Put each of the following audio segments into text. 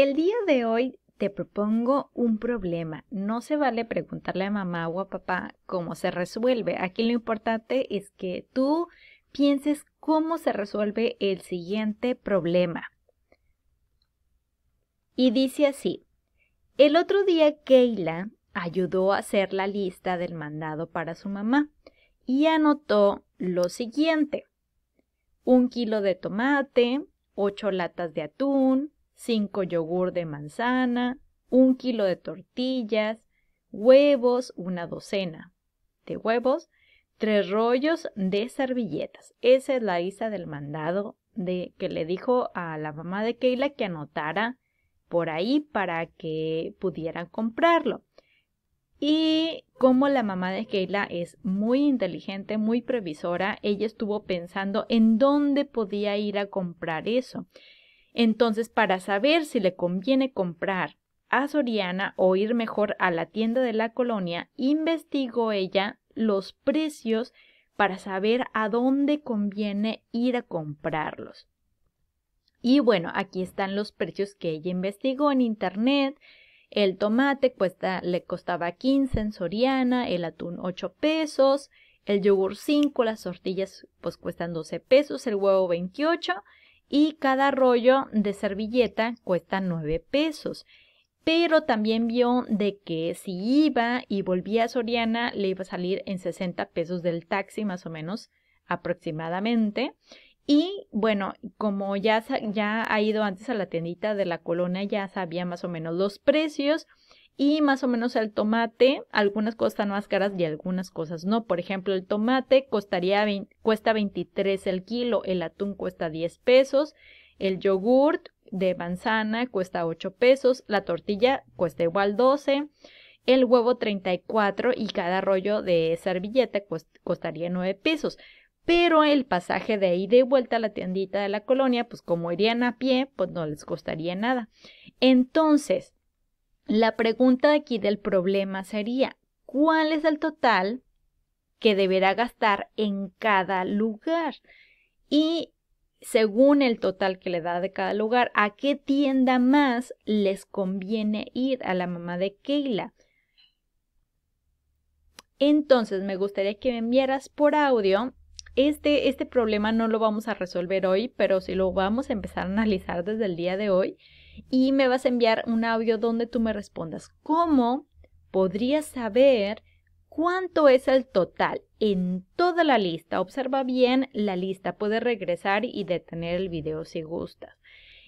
El día de hoy te propongo un problema. No se vale preguntarle a mamá o a papá cómo se resuelve. Aquí lo importante es que tú pienses cómo se resuelve el siguiente problema. Y dice así, el otro día Keila ayudó a hacer la lista del mandado para su mamá y anotó lo siguiente. Un kilo de tomate, ocho latas de atún, 5 yogur de manzana, 1 kilo de tortillas, huevos, una docena de huevos, tres rollos de servilletas. Esa es la lista del mandado de que le dijo a la mamá de Keila que anotara por ahí para que pudieran comprarlo. Y como la mamá de Keila es muy inteligente, muy previsora, ella estuvo pensando en dónde podía ir a comprar eso. Entonces, para saber si le conviene comprar a Soriana o ir mejor a la tienda de la colonia, investigó ella los precios para saber a dónde conviene ir a comprarlos. Y bueno, aquí están los precios que ella investigó en internet. El tomate cuesta, le costaba 15 en Soriana, el atún 8 pesos, el yogur 5, las tortillas pues cuestan 12 pesos, el huevo 28 y cada rollo de servilleta cuesta 9 pesos. Pero también vio de que si iba y volvía a Soriana le iba a salir en 60 pesos del taxi más o menos aproximadamente. Y bueno, como ya, ya ha ido antes a la tiendita de la colonia, ya sabía más o menos los precios y más o menos el tomate, algunas cosas están más caras y algunas cosas no. Por ejemplo, el tomate costaría cuesta 23 el kilo, el atún cuesta 10 pesos, el yogurt de manzana cuesta 8 pesos, la tortilla cuesta igual 12, el huevo 34 y cada rollo de servilleta costaría 9 pesos. Pero el pasaje de ahí de vuelta a la tiendita de la colonia, pues como irían a pie, pues no les costaría nada. Entonces, la pregunta aquí del problema sería, ¿cuál es el total que deberá gastar en cada lugar? Y según el total que le da de cada lugar, ¿a qué tienda más les conviene ir a la mamá de Keila? Entonces, me gustaría que me enviaras por audio este, este, problema no lo vamos a resolver hoy, pero sí lo vamos a empezar a analizar desde el día de hoy y me vas a enviar un audio donde tú me respondas cómo podrías saber cuánto es el total en toda la lista. Observa bien la lista, puedes regresar y detener el video si gustas.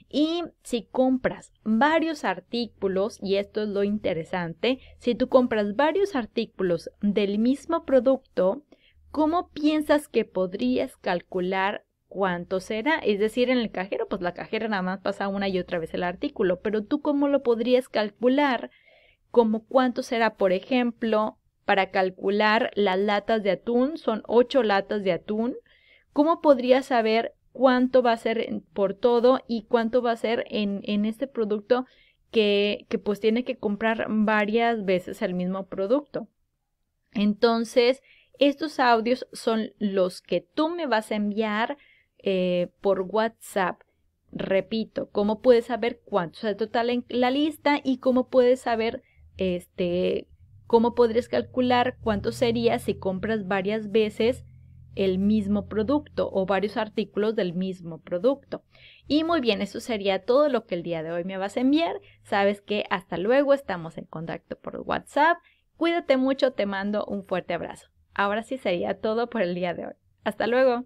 Y si compras varios artículos, y esto es lo interesante, si tú compras varios artículos del mismo producto, ¿Cómo piensas que podrías calcular cuánto será? Es decir, en el cajero, pues la cajera nada más pasa una y otra vez el artículo, pero tú cómo lo podrías calcular? Como cuánto será, por ejemplo, para calcular las latas de atún, son ocho latas de atún. ¿Cómo podrías saber cuánto va a ser por todo y cuánto va a ser en, en este producto que, que, pues tiene que comprar varias veces el mismo producto. Entonces, estos audios son los que tú me vas a enviar eh, por WhatsApp. Repito, ¿cómo puedes saber cuántos el total en la lista y cómo puedes saber este, cómo podrías calcular cuánto sería si compras varias veces el mismo producto o varios artículos del mismo producto? Y muy bien, eso sería todo lo que el día de hoy me vas a enviar. Sabes que hasta luego, estamos en contacto por WhatsApp. Cuídate mucho, te mando un fuerte abrazo. Ahora sí sería todo por el día de hoy. Hasta luego.